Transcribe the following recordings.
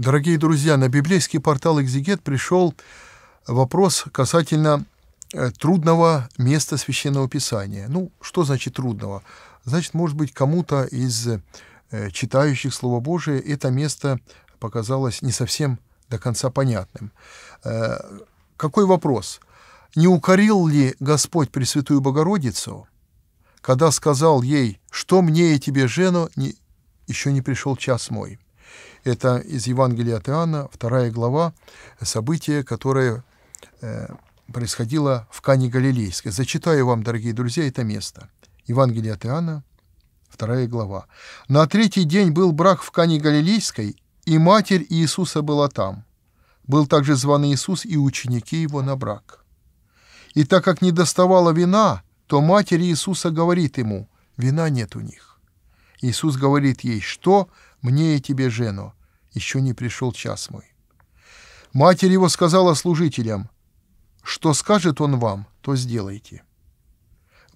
Дорогие друзья, на библейский портал «Экзегет» пришел вопрос касательно э, трудного места Священного Писания. Ну, что значит трудного? Значит, может быть, кому-то из э, читающих Слово Божие это место показалось не совсем до конца понятным. Э, какой вопрос? Не укорил ли Господь Пресвятую Богородицу, когда сказал ей, что мне и тебе, Жену, еще не пришел час мой? Это из Евангелия от Иоанна, вторая глава, событие, которое э, происходило в Кане Галилейской. Зачитаю вам, дорогие друзья, это место. Евангелие от Иоанна, вторая глава. «На третий день был брак в Кане Галилейской, и матерь Иисуса была там. Был также зван Иисус и ученики его на брак. И так как не доставала вина, то матерь Иисуса говорит ему, вина нет у них. Иисус говорит ей, что мне и тебе, Жену, еще не пришел час мой». Матерь его сказала служителям, «Что скажет он вам, то сделайте».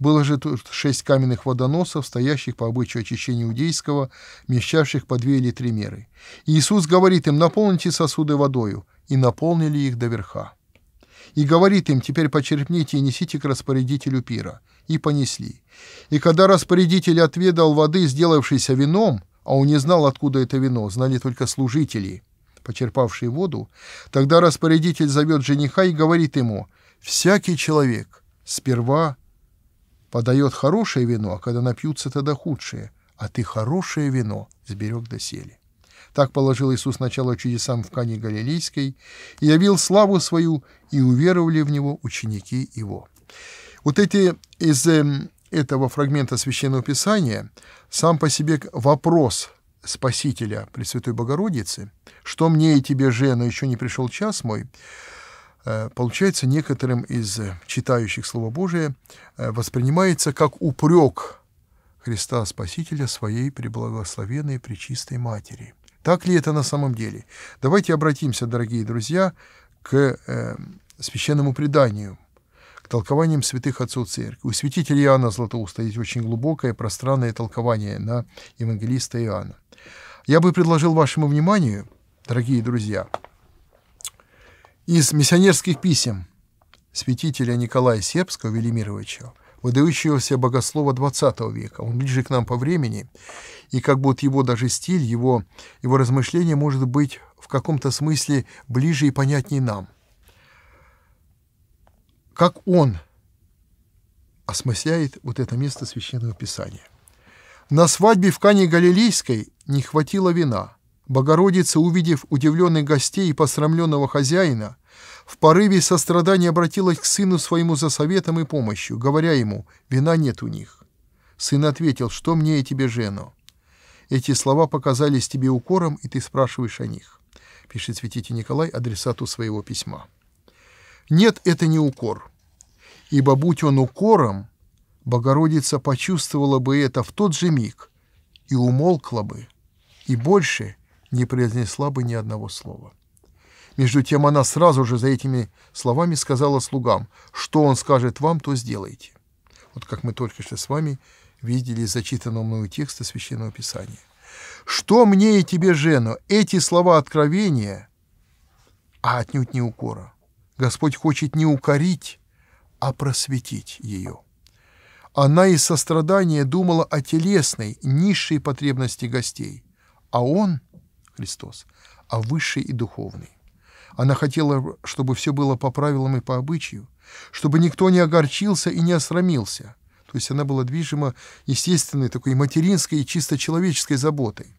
Было же тут шесть каменных водоносов, стоящих по обычаю очищения иудейского, мещавших по две или три меры. И Иисус говорит им, наполните сосуды водою, и наполнили их до верха. И говорит им, теперь почерпните и несите к распорядителю пира. И понесли. И когда распорядитель отведал воды, сделавшейся вином, а он не знал, откуда это вино, знали только служители, почерпавшие воду, тогда распорядитель зовет жениха и говорит ему, «Всякий человек сперва подает хорошее вино, а когда напьются, тогда худшее, а ты хорошее вино сберег доселе». Так положил Иисус начало чудесам в Кане Галилейской, и явил славу свою, и уверовали в Него ученики Его. Вот эти из эм, этого фрагмента Священного Писания сам по себе вопрос Спасителя Пресвятой Богородицы, что мне и тебе же, но еще не пришел час мой, э, получается некоторым из читающих Слово Божие э, воспринимается как упрек Христа Спасителя своей преблагословенной Пречистой Матери. Так ли это на самом деле? Давайте обратимся, дорогие друзья, к э, священному преданию толкованием святых отцов церкви. У святителя Иоанна Златоуста есть очень глубокое пространное толкование на евангелиста Иоанна. Я бы предложил вашему вниманию, дорогие друзья, из миссионерских писем святителя Николая Сербского Велимировича, выдающегося богослова XX века. Он ближе к нам по времени, и как бы будто его даже стиль, его, его размышления может быть в каком-то смысле ближе и понятнее нам – как он осмысляет вот это место Священного Писания. На свадьбе в Кане Галилейской не хватило вина. Богородица, увидев удивленных гостей и посрамленного хозяина, в порыве сострадания обратилась к сыну своему за советом и помощью, говоря ему, вина нет у них. Сын ответил, что мне и тебе, Жено? Эти слова показались тебе укором, и ты спрашиваешь о них, пишет святитель Николай адресату своего письма. Нет, это не укор. Ибо будь он укором, Богородица почувствовала бы это в тот же миг и умолкла бы, и больше не произнесла бы ни одного слова. Между тем она сразу же за этими словами сказала слугам, что он скажет вам, то сделайте. Вот как мы только что с вами видели из зачитанного мною текста Священного Писания. «Что мне и тебе, Жена, эти слова откровения, а отнюдь не укора. Господь хочет не укорить, а просветить ее. Она из сострадания думала о телесной, низшей потребности гостей, а Он, Христос, о высшей и духовной. Она хотела, чтобы все было по правилам и по обычаю, чтобы никто не огорчился и не осрамился. То есть она была движима естественной, такой материнской и чисто человеческой заботой.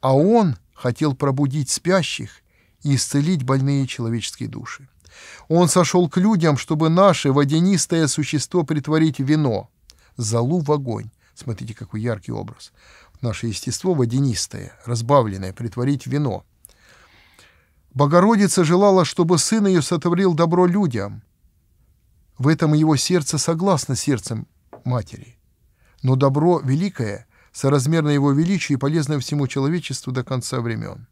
А он хотел пробудить спящих и исцелить больные человеческие души. Он сошел к людям, чтобы наше водянистое существо притворить в вино, залу в огонь. Смотрите, какой яркий образ. Наше естество водянистое, разбавленное, притворить в вино. Богородица желала, чтобы сын ее сотворил добро людям. В этом его сердце согласно сердцем матери. Но добро великое, соразмерно его величию и полезное всему человечеству до конца времен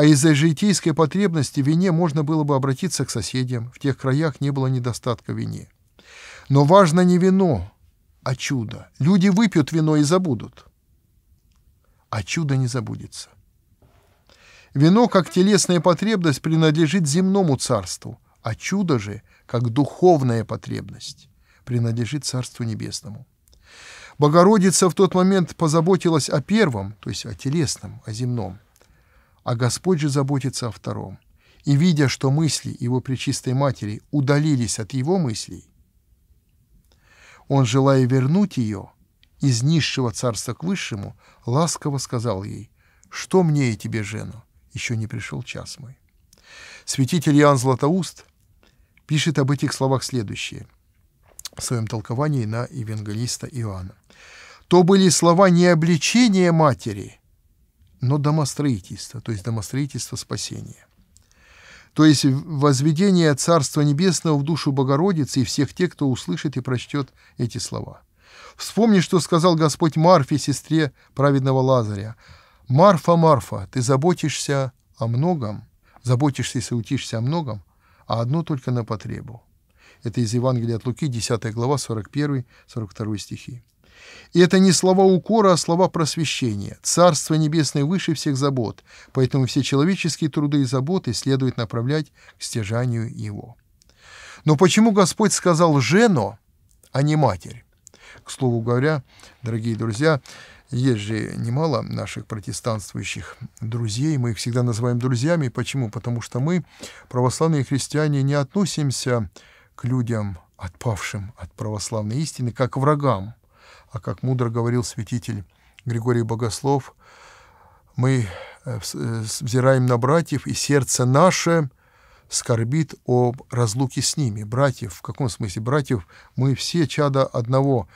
а из-за житейской потребности в вине можно было бы обратиться к соседям, в тех краях не было недостатка в вине. Но важно не вино, а чудо. Люди выпьют вино и забудут, а чудо не забудется. Вино, как телесная потребность, принадлежит земному царству, а чудо же, как духовная потребность, принадлежит Царству Небесному. Богородица в тот момент позаботилась о первом, то есть о телесном, о земном – а Господь же заботится о втором. И видя, что мысли его Пречистой Матери удалились от его мыслей, он, желая вернуть ее из низшего царства к высшему, ласково сказал ей, «Что мне и тебе, Жену? Еще не пришел час мой». Святитель Иоанн Златоуст пишет об этих словах следующее в своем толковании на евангелиста Иоанна. «То были слова не обличения матери, но домостроительство, то есть домостроительство спасения. То есть возведение Царства Небесного в душу Богородицы и всех тех, кто услышит и прочтет эти слова. Вспомни, что сказал Господь Марфе, сестре праведного Лазаря. «Марфа, Марфа, ты заботишься о многом, заботишься и соутишься о многом, а одно только на потребу». Это из Евангелия от Луки, 10 глава, 41-42 стихи. И это не слова укора, а слова просвещения. Царство небесное выше всех забот, поэтому все человеческие труды и заботы следует направлять к стяжанию его. Но почему Господь сказал «жено», а не «матерь»? К слову говоря, дорогие друзья, есть же немало наших протестантствующих друзей, мы их всегда называем друзьями. Почему? Потому что мы, православные христиане, не относимся к людям, отпавшим от православной истины, как к врагам а как мудро говорил святитель Григорий Богослов, мы э, э, взираем на братьев, и сердце наше скорбит о разлуке с ними. Братьев, в каком смысле братьев? Мы все чада одного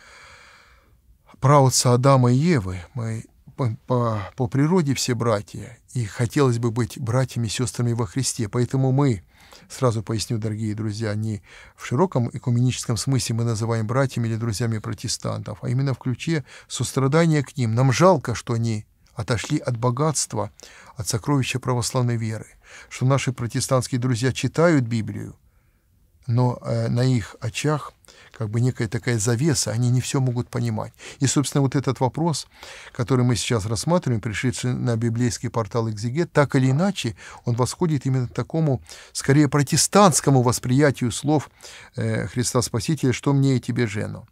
правоца Адама и Евы. Мы по, по, по природе все братья, и хотелось бы быть братьями и сестрами во Христе. Поэтому мы Сразу поясню, дорогие друзья, не в широком экуменическом смысле мы называем братьями или друзьями протестантов, а именно в ключе сострадания к ним. Нам жалко, что они отошли от богатства, от сокровища православной веры, что наши протестантские друзья читают Библию, но э, на их очах – как бы некая такая завеса, они не все могут понимать. И, собственно, вот этот вопрос, который мы сейчас рассматриваем, пришедший на библейский портал Экзигет. так или иначе, он восходит именно к такому, скорее, протестантскому восприятию слов э, Христа Спасителя «Что мне и тебе, Жену».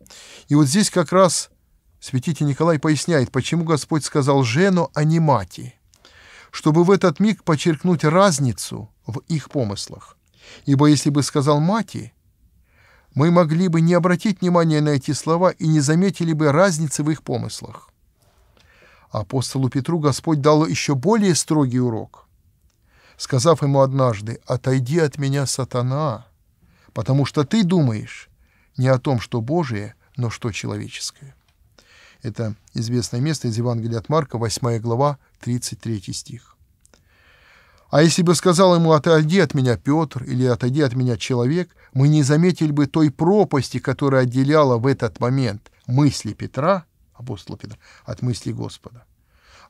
И вот здесь как раз святитель Николай поясняет, почему Господь сказал «Жену», а не «Мати», чтобы в этот миг подчеркнуть разницу в их помыслах. Ибо если бы сказал «Мати», мы могли бы не обратить внимания на эти слова и не заметили бы разницы в их помыслах. Апостолу Петру Господь дал еще более строгий урок, сказав ему однажды «Отойди от меня, сатана, потому что ты думаешь не о том, что Божие, но что человеческое». Это известное место из Евангелия от Марка, 8 глава, 33 стих. А если бы сказал ему «отойди от меня, Петр» или «отойди от меня, человек», мы не заметили бы той пропасти, которая отделяла в этот момент мысли Петра, апостола Петра, от мысли Господа.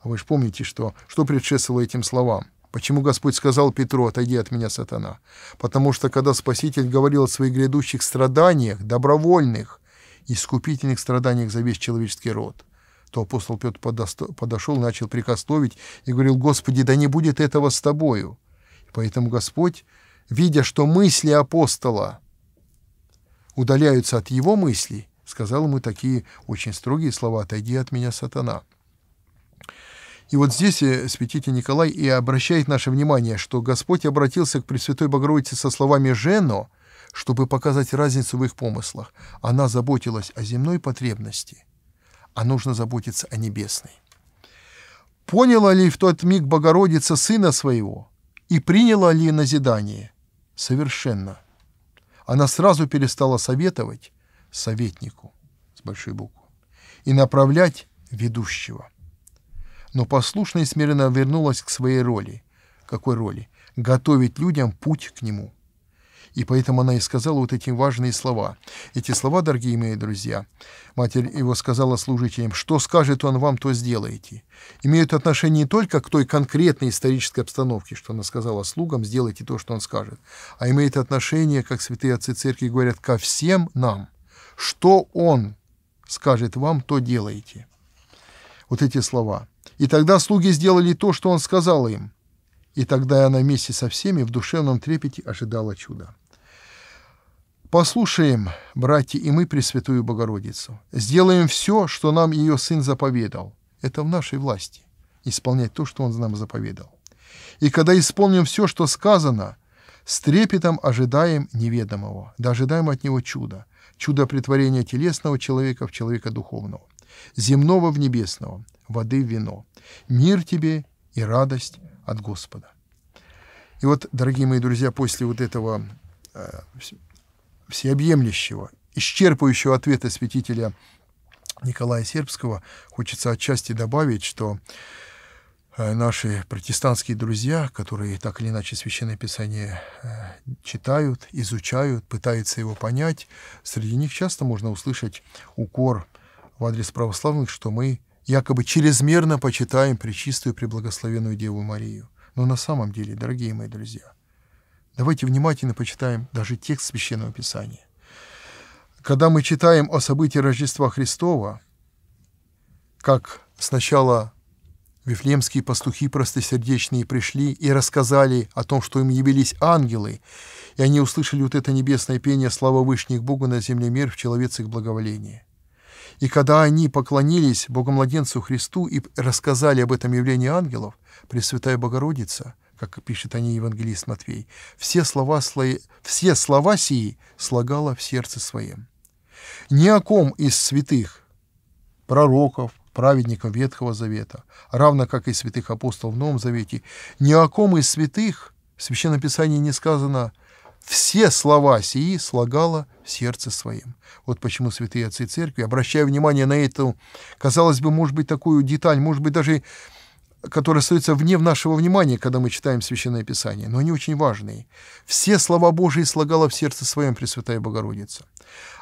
А вы же помните, что, что предшествовало этим словам? Почему Господь сказал Петру, отойди от меня, сатана? Потому что, когда Спаситель говорил о своих грядущих страданиях, добровольных, искупительных страданиях за весь человеческий род, то апостол Петр подошел, начал прикословить и говорил, «Господи, да не будет этого с тобою». И поэтому Господь видя, что мысли апостола удаляются от его мыслей, сказал ему такие очень строгие слова «Отойди от меня, сатана». И вот здесь э, святитель Николай и обращает наше внимание, что Господь обратился к Пресвятой Богородице со словами «Жено», чтобы показать разницу в их помыслах. Она заботилась о земной потребности, а нужно заботиться о небесной. Поняла ли в тот миг Богородица Сына Своего и приняла ли назидание? совершенно. Она сразу перестала советовать советнику с большой буквы и направлять ведущего. Но послушно и смиренно вернулась к своей роли. Какой роли? Готовить людям путь к нему. И поэтому она и сказала вот эти важные слова. Эти слова, дорогие мои друзья, матерь его сказала служителям, что скажет он вам, то сделайте. Имеют отношение не только к той конкретной исторической обстановке, что она сказала слугам, сделайте то, что он скажет, а имеет отношение, как святые отцы церкви говорят, ко всем нам. Что он скажет вам, то делайте. Вот эти слова. И тогда слуги сделали то, что он сказал им. И тогда она вместе со всеми в душевном трепете ожидала чуда. Послушаем, братья, и мы Пресвятую Богородицу. Сделаем все, что нам ее Сын заповедал. Это в нашей власти — исполнять то, что Он нам заповедал. И когда исполним все, что сказано, с трепетом ожидаем неведомого, да от Него чуда, чудо притворения телесного человека в человека духовного, земного в небесного, воды в вино, мир тебе и радость от Господа. И вот, дорогие мои друзья, после вот этого э, всеобъемлющего, исчерпывающего ответа святителя Николая Сербского, хочется отчасти добавить, что э, наши протестантские друзья, которые так или иначе Священное Писание э, читают, изучают, пытаются его понять, среди них часто можно услышать укор в адрес православных, что мы якобы чрезмерно почитаем Пречистую Преблагословенную Деву Марию. Но на самом деле, дорогие мои друзья – Давайте внимательно почитаем даже текст Священного Писания. Когда мы читаем о событии Рождества Христова, как сначала Вифлеемские пастухи простосердечные пришли и рассказали о том, что им явились ангелы, и они услышали вот это небесное пение «Слава Вышних Богу на земле мир в человец их благоволение». И когда они поклонились Богомладенцу Христу и рассказали об этом явлении ангелов, Пресвятая Богородица как пишет о ней евангелист Матфей, все слова, слои, все слова сии слагала в сердце своем. Ни о ком из святых, пророков, праведников Ветхого Завета, равно как и святых апостолов в Новом Завете, ни о ком из святых в Священном Писании не сказано «все слова сии слагала в сердце своем». Вот почему святые отцы церкви, обращая внимание на эту, казалось бы, может быть, такую деталь, может быть, даже которые остаются вне нашего внимания, когда мы читаем Священное Писание, но они очень важные. Все слова Божии слагала в сердце своем Пресвятая Богородица.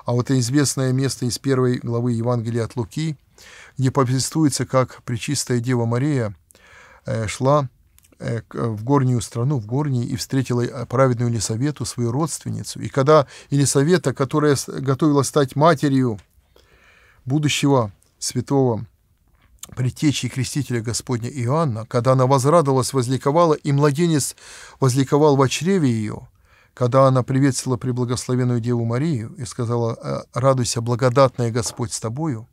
А вот это известное место из первой главы Евангелия от Луки, где повествуется, как Пречистая Дева Мария э, шла э, в горнюю страну, в горнии, и встретила э, праведную Елисавету, свою родственницу. И когда Елисавета, которая готовилась стать матерью будущего святого Притечи крестителя Господня Иоанна, когда она возрадовалась, возликовала, и младенец возликовал в чреве ее, когда она приветствовала преблагословенную Деву Марию и сказала «Э, «Радуйся, благодатная Господь с тобою»,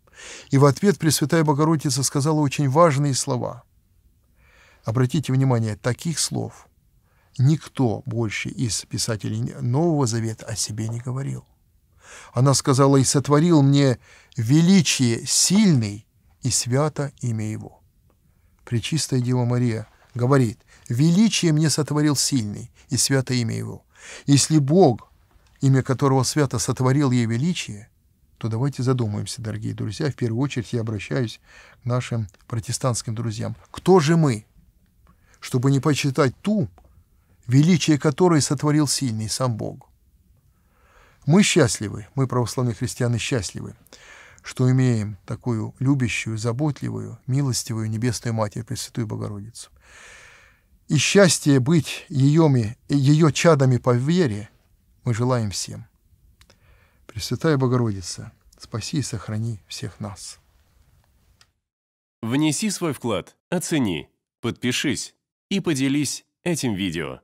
и в ответ Пресвятая Богородица сказала очень важные слова. Обратите внимание, таких слов никто больше из писателей Нового Завета о себе не говорил. Она сказала «И сотворил мне величие сильный и свято имя Его. Пречистая Дева Мария говорит, «Величие мне сотворил сильный, и свято имя Его». Если Бог, имя которого свято сотворил ей величие, то давайте задумаемся, дорогие друзья. В первую очередь я обращаюсь к нашим протестантским друзьям. Кто же мы, чтобы не почитать ту, величие которой сотворил сильный сам Бог? Мы счастливы, мы, православные христианы, счастливы, что имеем такую любящую, заботливую, милостивую Небесную Матерь, Пресвятую Богородицу. И счастье быть ее, ее чадами по вере мы желаем всем. Пресвятая Богородица, спаси и сохрани всех нас. Внеси свой вклад, оцени, подпишись и поделись этим видео.